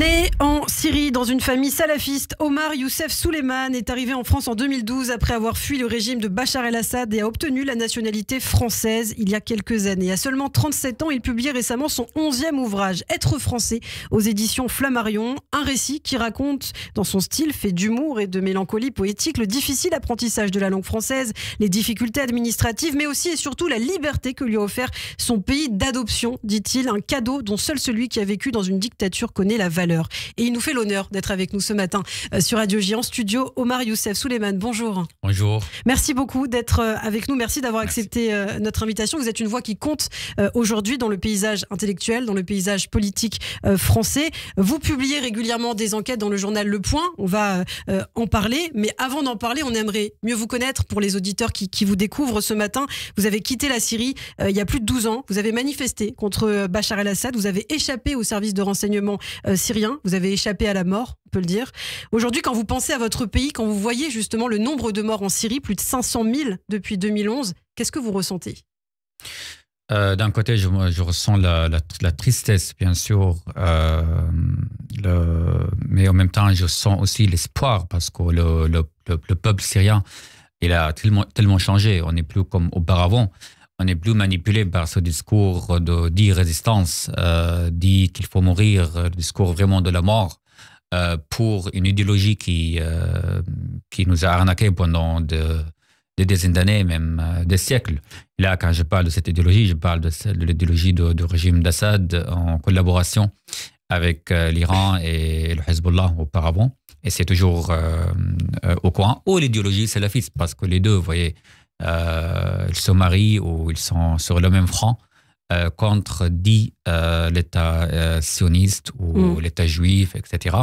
Né en Syrie dans une famille salafiste, Omar Youssef Souleyman est arrivé en France en 2012 après avoir fui le régime de Bachar el-Assad et a obtenu la nationalité française il y a quelques années. À seulement 37 ans, il publie récemment son 11e ouvrage, Être français, aux éditions Flammarion, un récit qui raconte, dans son style fait d'humour et de mélancolie poétique, le difficile apprentissage de la langue française, les difficultés administratives, mais aussi et surtout la liberté que lui a offert son pays d'adoption, dit-il, un cadeau dont seul celui qui a vécu dans une dictature connaît la valeur. Et il nous fait l'honneur d'être avec nous ce matin euh, sur Radio J studio. Omar Youssef Souleiman, bonjour. Bonjour. Merci beaucoup d'être euh, avec nous. Merci d'avoir accepté euh, notre invitation. Vous êtes une voix qui compte aujourd'hui dans le paysage intellectuel, dans le paysage politique français. Vous publiez régulièrement des enquêtes dans le journal Le Point. On va en parler. Mais avant d'en parler, on aimerait mieux vous connaître pour les auditeurs qui, qui vous découvrent ce matin. Vous avez quitté la Syrie il y a plus de 12 ans. Vous avez manifesté contre Bachar el-Assad. Vous avez échappé au service de renseignement syrien vous avez échappé à la mort, on peut le dire. Aujourd'hui, quand vous pensez à votre pays, quand vous voyez justement le nombre de morts en Syrie, plus de 500 000 depuis 2011, qu'est-ce que vous ressentez euh, D'un côté, je, je ressens la, tristesse, bien sûr, euh, le, mais en même temps, je sens aussi l'espoir parce que le, peuple syrien, il a tellement, tellement changé. On n'est plus comme auparavant on n'est plus manipulé par ce discours de dit résistance, euh, dit qu'il faut mourir, euh, discours vraiment de la mort, euh, pour une idéologie qui, qui nous a arnaqués pendant des dizaines d'années, même des siècles. Là, quand je parle de cette idéologie, je parle de, de l'idéologie du régime d'Assad en collaboration avec l'Iran et le Hezbollah auparavant. Et c'est toujours au coin Ou l'idéologie salafiste, parce que les deux, vous voyez, euh, ils se marient ou ils sont sur le même front euh, contre dit euh, l'État sioniste ou mm. l'État juif, etc.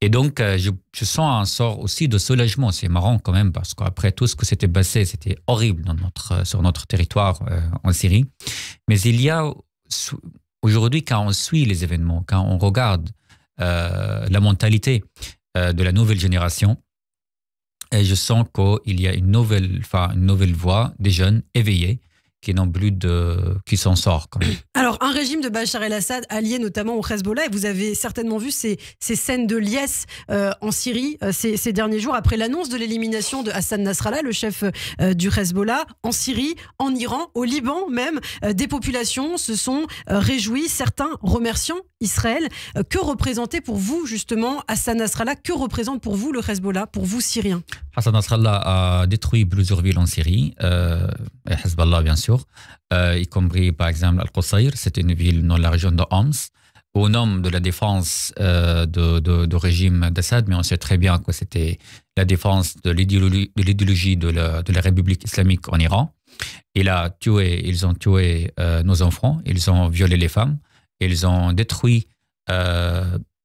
Et donc, je, je, sens un sort aussi de soulagement. C'est marrant quand même, parce qu'après tout ce que s'était passé, c'était horrible dans notre, sur notre territoire en Syrie. Mais il y a aujourd'hui, quand on suit les événements, quand on regarde la mentalité de la nouvelle génération, et je sens qu'il y a une nouvelle, enfin, une nouvelle voix des jeunes éveillés qui n'ont plus de, qui s'en sort. Quand Alors, un régime de Bachar el-Assad allié notamment au Hezbollah, et vous avez certainement vu ces, scènes de liesse euh, en Syrie euh, ces, derniers jours, après l'annonce de l'élimination de Hassan Nasrallah, le chef euh, du Hezbollah, en Syrie, en Iran, au Liban même, des populations se sont réjouies, certains remerciant Israël. que représentait pour vous justement Hassan Nasrallah Que représente pour vous le Hezbollah, pour vous Syriens Hassan Nasrallah a détruit plusieurs villes en Syrie, et Hezbollah bien sûr euh, y compris par exemple Al-Qusayr, c'est une ville dans la région de Homs au nom de la défense euh, du régime d'Assad, mais on sait très bien que c'était la défense de l'idéologie de, la, de la République islamique en Iran. il a tué, ils ont tué euh, nos enfants, ils ont violé les femmes, ils ont détruit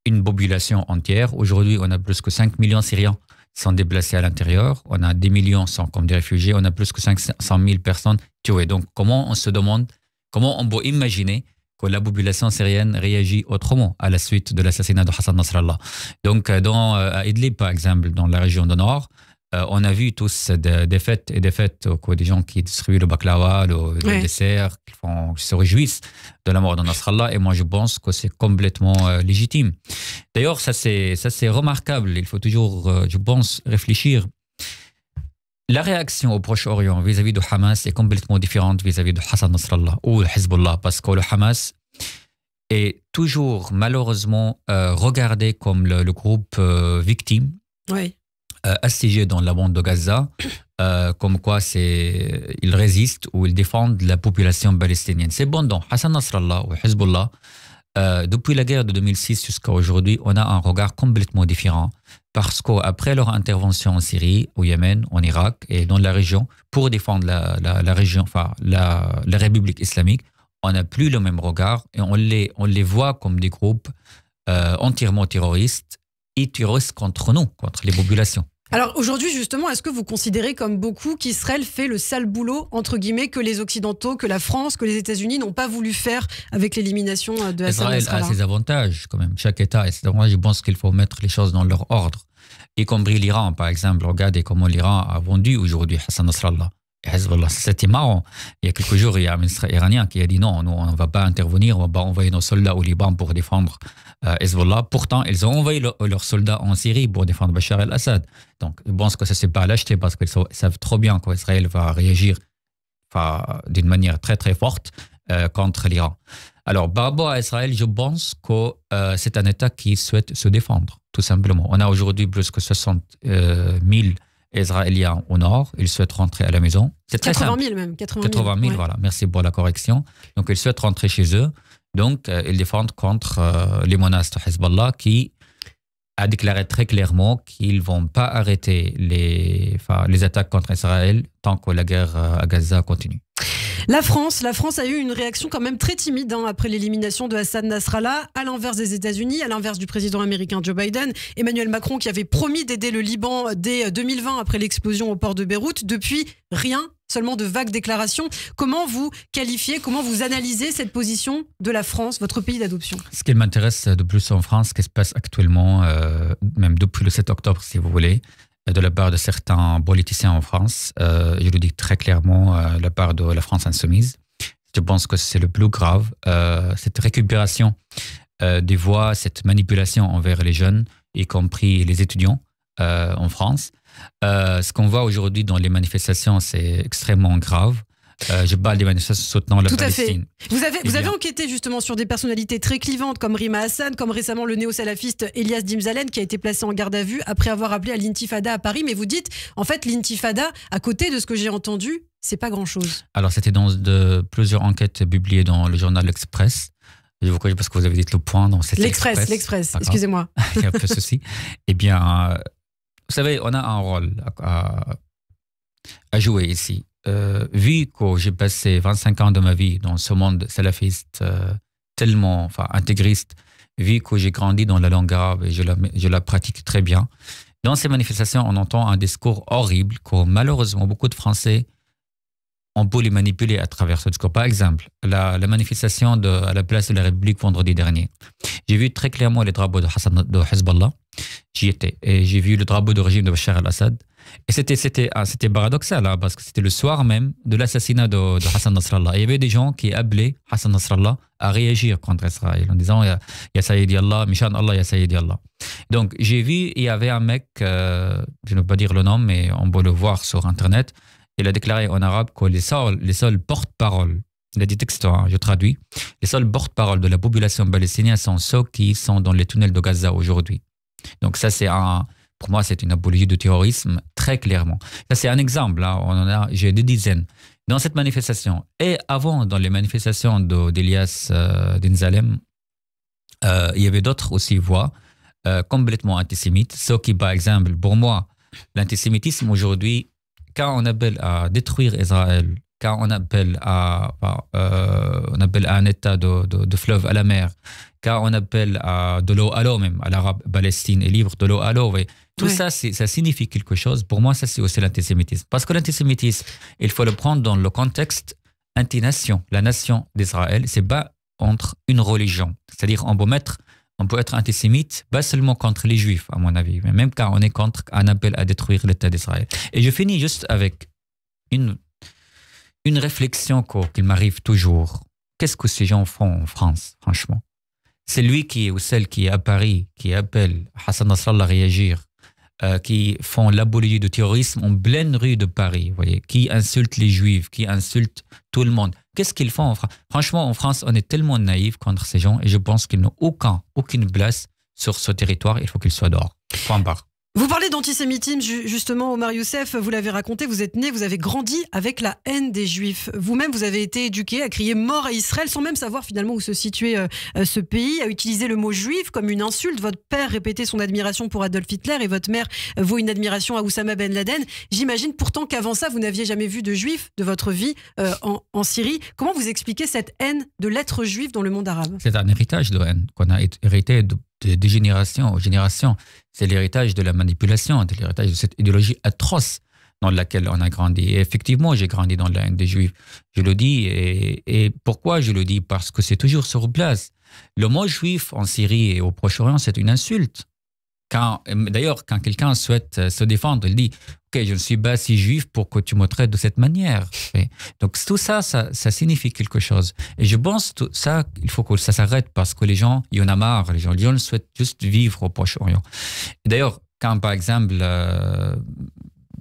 une population entière. Aujourd'hui, on a plus que 5 millions de Syriens sont déplacés à l'intérieur. On a des millions comme des réfugiés. On a plus que 500 000 personnes tuées. Donc, comment on se demande, comment on peut imaginer que la population syrienne réagit autrement à la suite de l'assassinat de Hassan Nasrallah. Donc, euh, dans, euh, à Idlib, par exemple, dans la région du Nord, euh, on a vu tous des, fêtes et des fêtes, euh, quoi, des gens qui distribuent le baklava, le, dessert, qui, se réjouissent de la mort de Nasrallah. Et moi, je pense que c'est complètement euh, légitime. D'ailleurs, ça c'est, remarquable. Il faut toujours, je pense, réfléchir. La réaction au Proche-Orient vis-à-vis de Hamas est complètement différente vis-à-vis de Hassan Nasrallah ou Hezbollah, parce que le Hamas est toujours malheureusement regardé comme le groupe victime. Oui euh, assiégés dans la bande de Gaza, euh, comme quoi ils résistent ou ils défendent la population palestinienne. C'est bon, donc Hassan Nasrallah ou Hezbollah, euh, depuis la guerre de 2006 jusqu'à aujourd'hui, on a un regard complètement différent parce qu'après leur intervention en Syrie, au Yémen, en Irak et dans la région, pour défendre la, la, la région, enfin la, République islamique, on n'a plus le même regard et on les, on les voit comme des groupes entièrement terroristes et terroristes contre nous, contre les populations. Alors aujourd'hui, justement, est-ce que vous considérez comme beaucoup qu'Israël fait le sale boulot, entre guillemets, que les Occidentaux, que la France, que les États-Unis n'ont pas voulu faire avec l'élimination euh, de Hassan Israël a ses avantages quand même. Chaque État etc. Moi, Je pense qu'il faut mettre les choses dans leur ordre, y compris l'Iran, par exemple. Regardez comment l'Iran a vendu aujourd'hui Hassan Nasrallah. Hezbollah. C'était marrant. Il y a quelques jours, il y a un ministre iranien qui a dit non, nous, on ne va pas intervenir, on ne va pas envoyer nos soldats au Liban pour défendre euh, Hezbollah. Pourtant, ils ont envoyé leurs soldats en Syrie pour défendre Bachar el-Assad. Donc, je pense que ça, s'est pas lâché parce qu'ils savent trop bien qu'Israël va réagir d'une manière très, très forte euh, contre l'Iran. Alors, par rapport à Israël, je pense que euh, c'est un État qui souhaite se défendre, tout simplement. On a aujourd'hui plus que 60 000 Israéliens au nord, ils souhaitent rentrer à la maison. C'est 80 000 même. 80 000, voilà. Merci pour la correction. Donc, ils souhaitent rentrer chez eux. Donc, euh, ils défendent contre euh, les monastres Hezbollah qui a déclaré très clairement qu'ils ne vont pas arrêter les, les attaques contre Israël tant que la guerre euh, à Gaza continue. La France, la France a eu une réaction quand même très timide hein, après l'élimination de Hassan Nasrallah, à l'inverse des États-Unis, à l'inverse du président américain Joe Biden, Emmanuel Macron qui avait promis d'aider le Liban dès 2020 euh, après l'explosion au port de Beyrouth. Depuis, rien, seulement de vagues déclarations. Comment vous qualifiez, comment vous analysez cette position de la France, votre pays d'adoption Ce qui m'intéresse de plus en France, ce qui se passe actuellement, euh, même depuis le 7 octobre, si vous voulez, de la part de certains politiciens en France. Euh, je le dis très clairement, euh, la part de la France insoumise. Je pense que c'est le plus grave. Euh, cette récupération des voix, cette manipulation envers les jeunes, y compris les étudiants en France. ce qu'on voit aujourd'hui dans les manifestations, c'est extrêmement grave euh, parle des manifestations soutenant la Palestine. Vous avez, eh vous avez enquêté justement sur des personnalités très clivantes comme Rima Hassan, comme récemment le néo-salafiste Elias Dimzalen qui a été placé en garde à vue après avoir appelé à l'intifada à Paris. Mais vous dites, en fait, l'intifada, à côté de ce que j'ai entendu, c'est pas grand-chose. Alors, c'était dans de, plusieurs enquêtes publiées dans le journal L'Express. Je vous corrige parce que vous avez dit le point dans cette L'Express, l'Express, excusez-moi. Il y Eh bien, euh, vous savez, on a un rôle à, à jouer ici. Euh, vu que j'ai passé 25 ans de ma vie dans ce monde salafiste euh, tellement enfin, intégriste, vu que j'ai grandi dans la langue arabe et je la, je la pratique très bien, dans ces manifestations, on entend un discours horrible que malheureusement beaucoup de Français ont pu les manipuler à travers ce discours. Par exemple, la, manifestation de, à la place de la République vendredi dernier, j'ai vu très clairement les drapeaux de, Hassan, de Hezbollah J'y étais et j'ai vu le drapeau de régime de Bachar al-Assad. Et c'était, c'était, ah, c'était paradoxal, hein, parce que c'était le soir même de l'assassinat de, Hassan Nasrallah. il y avait des gens qui appelaient Hassan Nasrallah à réagir contre Israël en disant Ya, Sayyidi Allah, Mishan Allah, Ya Sayyidi Allah. Donc j'ai vu, il y avait un mec, euh, je ne veux pas dire le nom, mais on peut le voir sur Internet. Il a déclaré en arabe que les seuls, les seuls porte-parole, il a dit texto, hein, je traduis, les seuls porte-parole de la population palestinienne sont ceux qui sont dans les tunnels de Gaza aujourd'hui. Donc ça, c'est un, pour moi, c'est une apologie de terrorisme très clairement. Ça, c'est un exemple. Là, hein. on en a, j'ai des dizaines. Dans cette manifestation et avant, dans les manifestations d'Elias euh, de, euh, il y avait d'autres aussi voix euh, complètement antisémites. Ce qui, par exemple, pour moi, l'antisémitisme aujourd'hui, quand on appelle à détruire Israël, quand on appelle à bah, on appelle à un état de, fleuve à la mer, car on appelle à de l'eau à l'eau même, à l'arabe Palestine est libre de l'eau à l'eau. Tout ça, ça signifie quelque chose. Pour moi, ça, c'est aussi l'antisémitisme. Parce que l'antisémitisme, il faut le prendre dans le contexte anti-nation. La nation d'Israël, c'est pas entre une religion. C'est-à-dire, on peut on peut être antisémite, pas seulement contre les juifs, à mon avis, mais même quand on est contre un appel à détruire l'État d'Israël. Et je finis juste avec une, une réflexion qu'il m'arrive toujours. Qu'est-ce que ces gens font en France, franchement C'est lui qui est ou celle qui est à Paris, qui appelle Hassan Nasrallah à réagir, euh, qui font l'abolition du terrorisme en pleine rue de Paris, voyez, qui insultent les juifs, qui insultent tout le monde. Qu'est-ce qu'ils font en France Franchement, en France, on est tellement naïf contre ces gens et je pense qu'ils n'ont aucun, aucune place sur ce territoire. Il faut qu'ils soient dehors. Point barre. Vous parlez d'antisémitisme, justement, Omar Youssef, vous l'avez raconté, vous êtes né, vous avez grandi avec la haine des Juifs. Vous-même, vous avez été éduqué à crier mort à Israël sans même savoir finalement où se situait euh, euh, ce pays, à utiliser le mot juif comme une insulte. Votre père répétait son admiration pour Adolf Hitler et votre mère vaut une admiration à Oussama Ben Laden. J'imagine pourtant qu'avant ça, vous n'aviez jamais vu de Juifs de votre vie euh, en, en, Syrie. Comment vous expliquez cette haine de l'être juif dans le monde arabe C'est un héritage de haine qu'on a hérité de de, de génération en C'est l'héritage de la manipulation, de l'héritage de cette idéologie atroce dans laquelle on a grandi. Et effectivement, j'ai grandi dans la haine des Juifs. Je le dis. et pourquoi je le dis Parce que c'est toujours sur place. Le mot juif en Syrie et au Proche-Orient, c'est une insulte d'ailleurs, quand quelqu'un souhaite euh, se défendre, il dit Ok, je ne suis pas si juif pour que tu me traites de cette manière. donc, tout ça, ça, signifie quelque chose. Et je pense que ça, il faut que ça s'arrête parce que les gens, il y en a marre. Les gens, les gens souhaitent juste vivre au Proche-Orient. D'ailleurs, quand, par exemple, euh,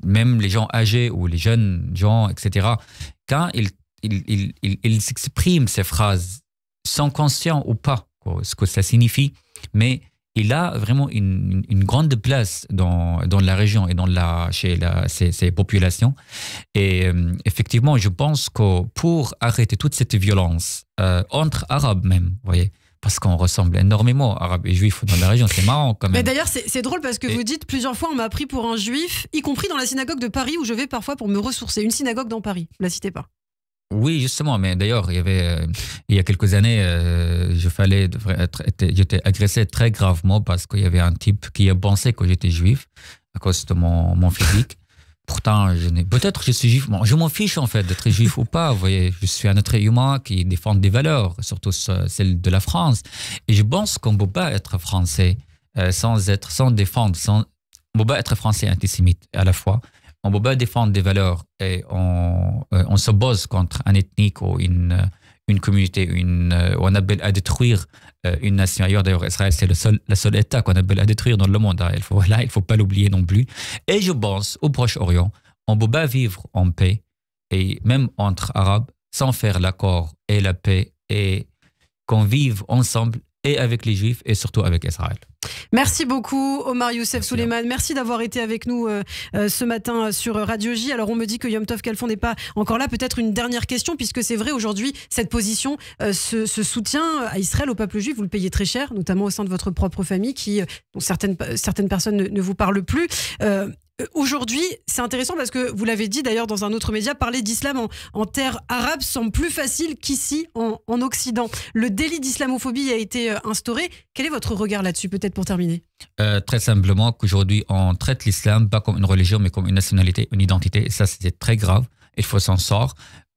même les gens âgés ou les jeunes gens, etc., quand ils, ils, ils, expriment ces phrases, sans conscients ou pas, ce que ça signifie, mais il a vraiment une, grande place dans, la région et dans la, chez la, ces, populations. Et euh, effectivement, je pense que pour arrêter toute cette violence, euh, entre Arabes même, vous voyez, parce qu'on ressemble énormément arabes et juifs dans la région. C'est marrant quand même. Mais d'ailleurs, c'est drôle parce que vous dites plusieurs fois on m'a pris pour un juif, y compris dans la synagogue de Paris où je vais parfois pour me ressourcer. Une synagogue dans Paris, ne la citez pas. Oui, justement, mais d'ailleurs, il y avait euh, il y a quelques années, euh, je fallais j'étais agressé très gravement parce qu'il y avait un type qui a pensait que j'étais juif à cause de mon, physique. Pourtant, je n'ai peut-être je suis juif, je m'en fiche en fait d'être juif ou pas. Vous voyez, je suis un être humain qui défend des valeurs, surtout celles de la France. Et je pense qu'on ne peut pas être français euh, sans être, sans défendre, sans, on ne peut pas être français antisémite à la fois on ne peut pas défendre des valeurs et on, euh, on s'oppose contre un ethnique ou une, euh, une communauté, une, euh, on appelle à détruire une nation. Ailleurs, d'ailleurs, Israël, c'est le seul, État qu'on appelle à détruire dans le monde. Hein. Il faut, là, il ne faut pas l'oublier non plus. Et je pense au Proche-Orient, on ne peut pas vivre en paix, et même entre Arabes, sans faire l'accord et la paix, et qu'on vive ensemble et avec les Juifs et surtout avec Israël. Merci beaucoup Omar Youssef Souleiman. Merci d'avoir été avec nous euh, euh, ce matin euh, sur Radio J. Alors on me dit que Yom Tov Kalfon n'est pas encore là. Peut-être une dernière question puisque c'est vrai aujourd'hui cette position, se ce, à Israël, au peuple juif, vous le payez très cher, notamment au sein de votre propre famille qui dont certaines, certaines personnes ne, vous parlent plus. Euh, aujourd'hui, c'est intéressant parce que vous l'avez dit d'ailleurs dans un autre média, parler d'islam en, en, terre arabe semble plus facile qu'ici en, Occident. Le délit d'islamophobie a été euh, instauré. Quel est votre regard là-dessus, peut-être pour terminer euh, Très simplement qu'aujourd'hui, on traite l'islam pas comme une religion, mais comme une nationalité, une identité. Et ça, c'était très grave. Il faut s'en sortir.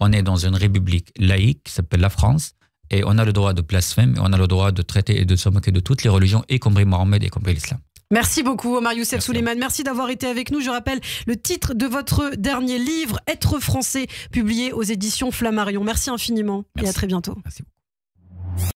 On est dans une république laïque qui s'appelle la France. Et on a le droit de blasphème, et on a le droit de traiter et de se moquer de toutes les religions, y compris Mohammed, y compris l'islam. Merci beaucoup Omar Youssef Merci. Merci d'avoir été avec nous. Je rappelle le titre de votre dernier livre, Être français, publié aux éditions Flammarion. Merci infiniment et à très bientôt.